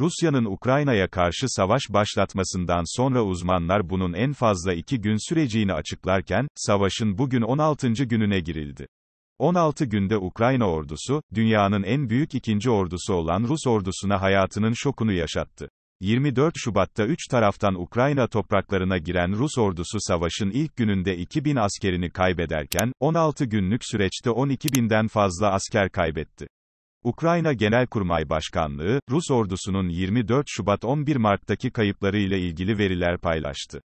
Rusya'nın Ukrayna'ya karşı savaş başlatmasından sonra uzmanlar bunun en fazla iki gün süreceğini açıklarken, savaşın bugün 16. gününe girildi. 16 günde Ukrayna ordusu, dünyanın en büyük ikinci ordusu olan Rus ordusuna hayatının şokunu yaşattı. 24 Şubat'ta üç taraftan Ukrayna topraklarına giren Rus ordusu savaşın ilk gününde 2000 askerini kaybederken, 16 günlük süreçte 12 binden fazla asker kaybetti. Ukrayna Genelkurmay Başkanlığı, Rus ordusunun 24 Şubat 11 Mart'taki kayıpları ile ilgili veriler paylaştı.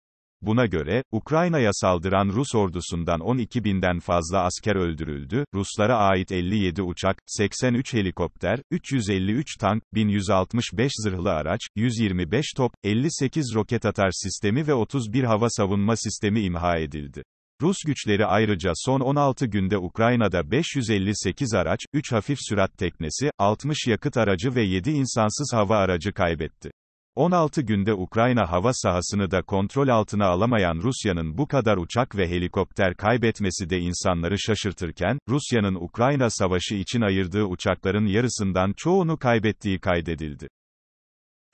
Buna göre, Ukrayna'ya saldıran Rus ordusundan 12 binden fazla asker öldürüldü, Ruslara ait 57 uçak, 83 helikopter, 353 tank, 1165 zırhlı araç, 125 top, 58 roket atar sistemi ve 31 hava savunma sistemi imha edildi. Rus güçleri ayrıca son 16 günde Ukrayna'da 558 araç, 3 hafif sürat teknesi, 60 yakıt aracı ve 7 insansız hava aracı kaybetti. 16 günde Ukrayna hava sahasını da kontrol altına alamayan Rusya'nın bu kadar uçak ve helikopter kaybetmesi de insanları şaşırtırken, Rusya'nın Ukrayna savaşı için ayırdığı uçakların yarısından çoğunu kaybettiği kaydedildi.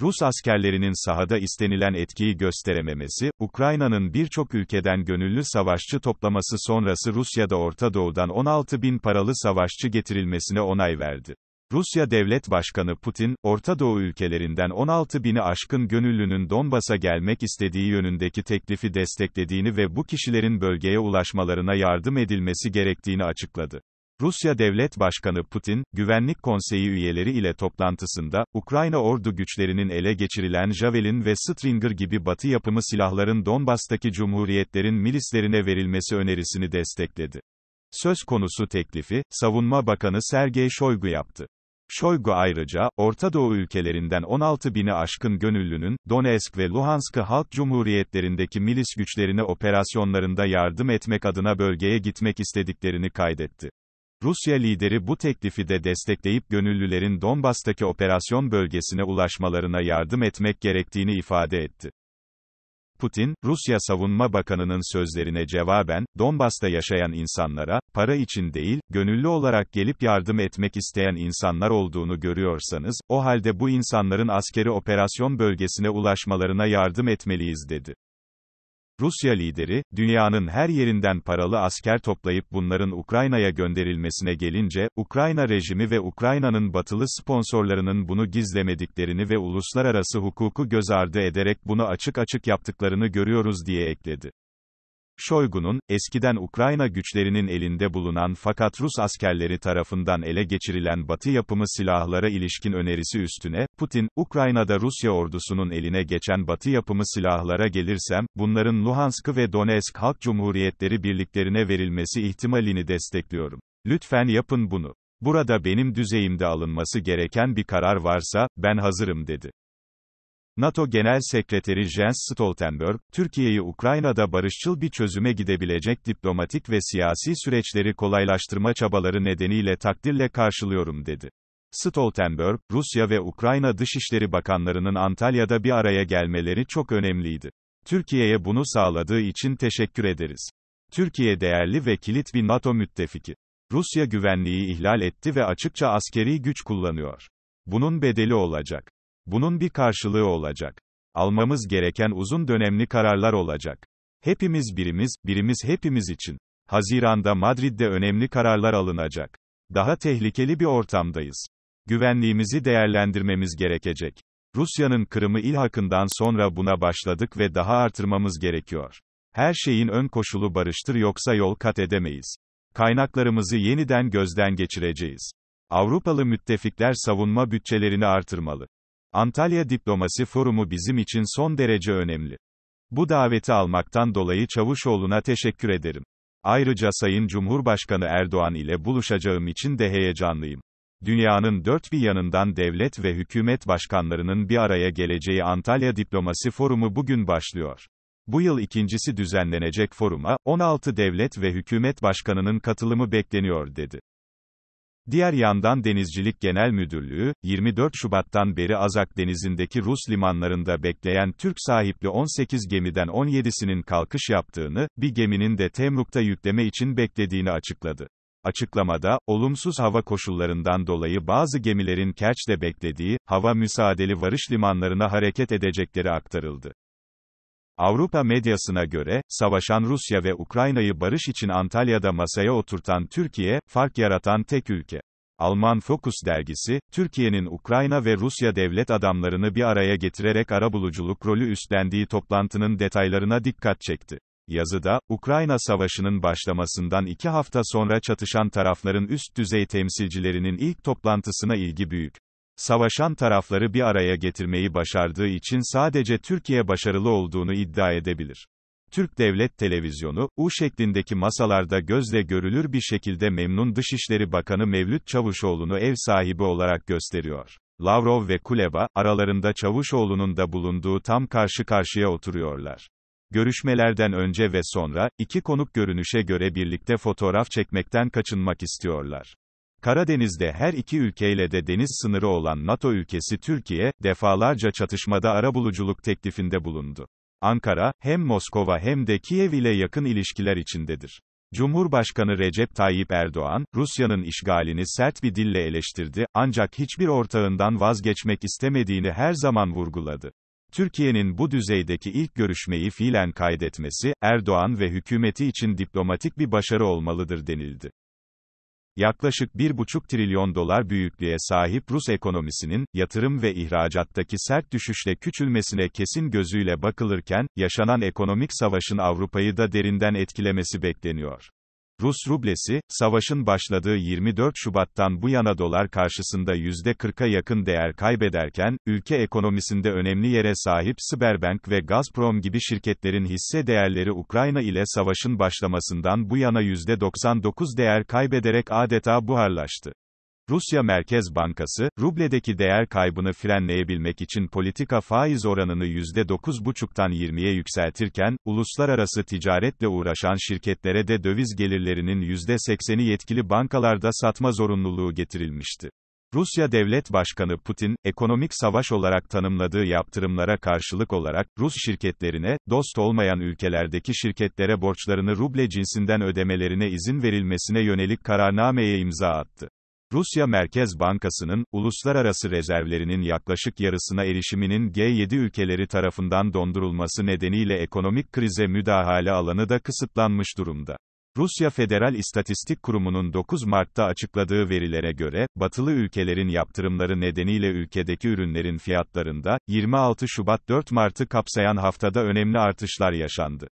Rus askerlerinin sahada istenilen etkiyi gösterememesi, Ukrayna'nın birçok ülkeden gönüllü savaşçı toplaması sonrası Rusya'da Orta Doğu'dan 16 bin paralı savaşçı getirilmesine onay verdi. Rusya Devlet Başkanı Putin, Orta Doğu ülkelerinden 16 bini aşkın gönüllünün Donbas'a gelmek istediği yönündeki teklifi desteklediğini ve bu kişilerin bölgeye ulaşmalarına yardım edilmesi gerektiğini açıkladı. Rusya Devlet Başkanı Putin, Güvenlik Konseyi üyeleri ile toplantısında, Ukrayna ordu güçlerinin ele geçirilen Javelin ve Stringer gibi batı yapımı silahların Donbas'taki cumhuriyetlerin milislerine verilmesi önerisini destekledi. Söz konusu teklifi, Savunma Bakanı Sergey Shoigu yaptı. Shoigu ayrıca, Orta Doğu ülkelerinden 16 bini aşkın gönüllünün, Donetsk ve Luhansk halk cumhuriyetlerindeki milis güçlerine operasyonlarında yardım etmek adına bölgeye gitmek istediklerini kaydetti. Rusya lideri bu teklifi de destekleyip gönüllülerin Donbas'taki operasyon bölgesine ulaşmalarına yardım etmek gerektiğini ifade etti. Putin, Rusya Savunma Bakanı'nın sözlerine cevaben, Donbas'ta yaşayan insanlara, para için değil, gönüllü olarak gelip yardım etmek isteyen insanlar olduğunu görüyorsanız, o halde bu insanların askeri operasyon bölgesine ulaşmalarına yardım etmeliyiz dedi. Rusya lideri, dünyanın her yerinden paralı asker toplayıp bunların Ukrayna'ya gönderilmesine gelince, Ukrayna rejimi ve Ukrayna'nın batılı sponsorlarının bunu gizlemediklerini ve uluslararası hukuku göz ardı ederek bunu açık açık yaptıklarını görüyoruz diye ekledi. Şoygu'nun, eskiden Ukrayna güçlerinin elinde bulunan fakat Rus askerleri tarafından ele geçirilen Batı yapımı silahlara ilişkin önerisi üstüne, Putin, Ukrayna'da Rusya ordusunun eline geçen Batı yapımı silahlara gelirsem, bunların Luhansk'ı ve Donetsk Halk Cumhuriyetleri birliklerine verilmesi ihtimalini destekliyorum. Lütfen yapın bunu. Burada benim düzeyimde alınması gereken bir karar varsa, ben hazırım dedi. NATO Genel Sekreteri Jens Stoltenberg, Türkiye'yi Ukrayna'da barışçıl bir çözüme gidebilecek diplomatik ve siyasi süreçleri kolaylaştırma çabaları nedeniyle takdirle karşılıyorum dedi. Stoltenberg, Rusya ve Ukrayna Dışişleri Bakanlarının Antalya'da bir araya gelmeleri çok önemliydi. Türkiye'ye bunu sağladığı için teşekkür ederiz. Türkiye değerli ve kilit bir NATO müttefiki. Rusya güvenliği ihlal etti ve açıkça askeri güç kullanıyor. Bunun bedeli olacak. Bunun bir karşılığı olacak. Almamız gereken uzun dönemli kararlar olacak. Hepimiz birimiz, birimiz hepimiz için. Haziranda Madrid'de önemli kararlar alınacak. Daha tehlikeli bir ortamdayız. Güvenliğimizi değerlendirmemiz gerekecek. Rusya'nın Kırım'ı ilhakından sonra buna başladık ve daha artırmamız gerekiyor. Her şeyin ön koşulu barıştır yoksa yol kat edemeyiz. Kaynaklarımızı yeniden gözden geçireceğiz. Avrupalı müttefikler savunma bütçelerini artırmalı. Antalya Diplomasi Forumu bizim için son derece önemli. Bu daveti almaktan dolayı Çavuşoğlu'na teşekkür ederim. Ayrıca Sayın Cumhurbaşkanı Erdoğan ile buluşacağım için de heyecanlıyım. Dünyanın dört bir yanından devlet ve hükümet başkanlarının bir araya geleceği Antalya Diplomasi Forumu bugün başlıyor. Bu yıl ikincisi düzenlenecek foruma, 16 devlet ve hükümet başkanının katılımı bekleniyor dedi. Diğer yandan Denizcilik Genel Müdürlüğü, 24 Şubat'tan beri Azak Denizi'ndeki Rus limanlarında bekleyen Türk sahipli 18 gemiden 17'sinin kalkış yaptığını, bir geminin de Temruk'ta yükleme için beklediğini açıkladı. Açıklamada, olumsuz hava koşullarından dolayı bazı gemilerin Kerç'te beklediği, hava müsaadeli varış limanlarına hareket edecekleri aktarıldı. Avrupa medyasına göre, savaşan Rusya ve Ukrayna'yı barış için Antalya'da masaya oturtan Türkiye, fark yaratan tek ülke. Alman Focus dergisi, Türkiye'nin Ukrayna ve Rusya devlet adamlarını bir araya getirerek arabuluculuk rolü üstlendiği toplantının detaylarına dikkat çekti. Yazıda, Ukrayna Savaşı'nın başlamasından iki hafta sonra çatışan tarafların üst düzey temsilcilerinin ilk toplantısına ilgi büyük savaşan tarafları bir araya getirmeyi başardığı için sadece Türkiye başarılı olduğunu iddia edebilir. Türk Devlet Televizyonu, U şeklindeki masalarda gözle görülür bir şekilde memnun Dışişleri Bakanı Mevlüt Çavuşoğlu'nu ev sahibi olarak gösteriyor. Lavrov ve Kuleba, aralarında Çavuşoğlu'nun da bulunduğu tam karşı karşıya oturuyorlar. Görüşmelerden önce ve sonra, iki konuk görünüşe göre birlikte fotoğraf çekmekten kaçınmak istiyorlar. Karadeniz'de her iki ülkeyle de deniz sınırı olan NATO ülkesi Türkiye, defalarca çatışmada arabuluculuk teklifinde bulundu. Ankara, hem Moskova hem de Kiev ile yakın ilişkiler içindedir. Cumhurbaşkanı Recep Tayyip Erdoğan, Rusya'nın işgalini sert bir dille eleştirdi, ancak hiçbir ortağından vazgeçmek istemediğini her zaman vurguladı. Türkiye'nin bu düzeydeki ilk görüşmeyi fiilen kaydetmesi, Erdoğan ve hükümeti için diplomatik bir başarı olmalıdır denildi. Yaklaşık 1,5 trilyon dolar büyüklüğe sahip Rus ekonomisinin, yatırım ve ihracattaki sert düşüşle küçülmesine kesin gözüyle bakılırken, yaşanan ekonomik savaşın Avrupa'yı da derinden etkilemesi bekleniyor. Rus rublesi, savaşın başladığı 24 Şubat'tan bu yana dolar karşısında %40'a yakın değer kaybederken, ülke ekonomisinde önemli yere sahip Sberbank ve Gazprom gibi şirketlerin hisse değerleri Ukrayna ile savaşın başlamasından bu yana %99 değer kaybederek adeta buharlaştı. Rusya Merkez Bankası, rubledeki değer kaybını frenleyebilmek için politika faiz oranını %9,5'tan 20'ye yükseltirken, uluslararası ticaretle uğraşan şirketlere de döviz gelirlerinin %80'i yetkili bankalarda satma zorunluluğu getirilmişti. Rusya Devlet Başkanı Putin, ekonomik savaş olarak tanımladığı yaptırımlara karşılık olarak, Rus şirketlerine, dost olmayan ülkelerdeki şirketlere borçlarını ruble cinsinden ödemelerine izin verilmesine yönelik kararnameye imza attı. Rusya Merkez Bankası'nın, uluslararası rezervlerinin yaklaşık yarısına erişiminin G7 ülkeleri tarafından dondurulması nedeniyle ekonomik krize müdahale alanı da kısıtlanmış durumda. Rusya Federal İstatistik Kurumu'nun 9 Mart'ta açıkladığı verilere göre, batılı ülkelerin yaptırımları nedeniyle ülkedeki ürünlerin fiyatlarında, 26 Şubat 4 Mart'ı kapsayan haftada önemli artışlar yaşandı.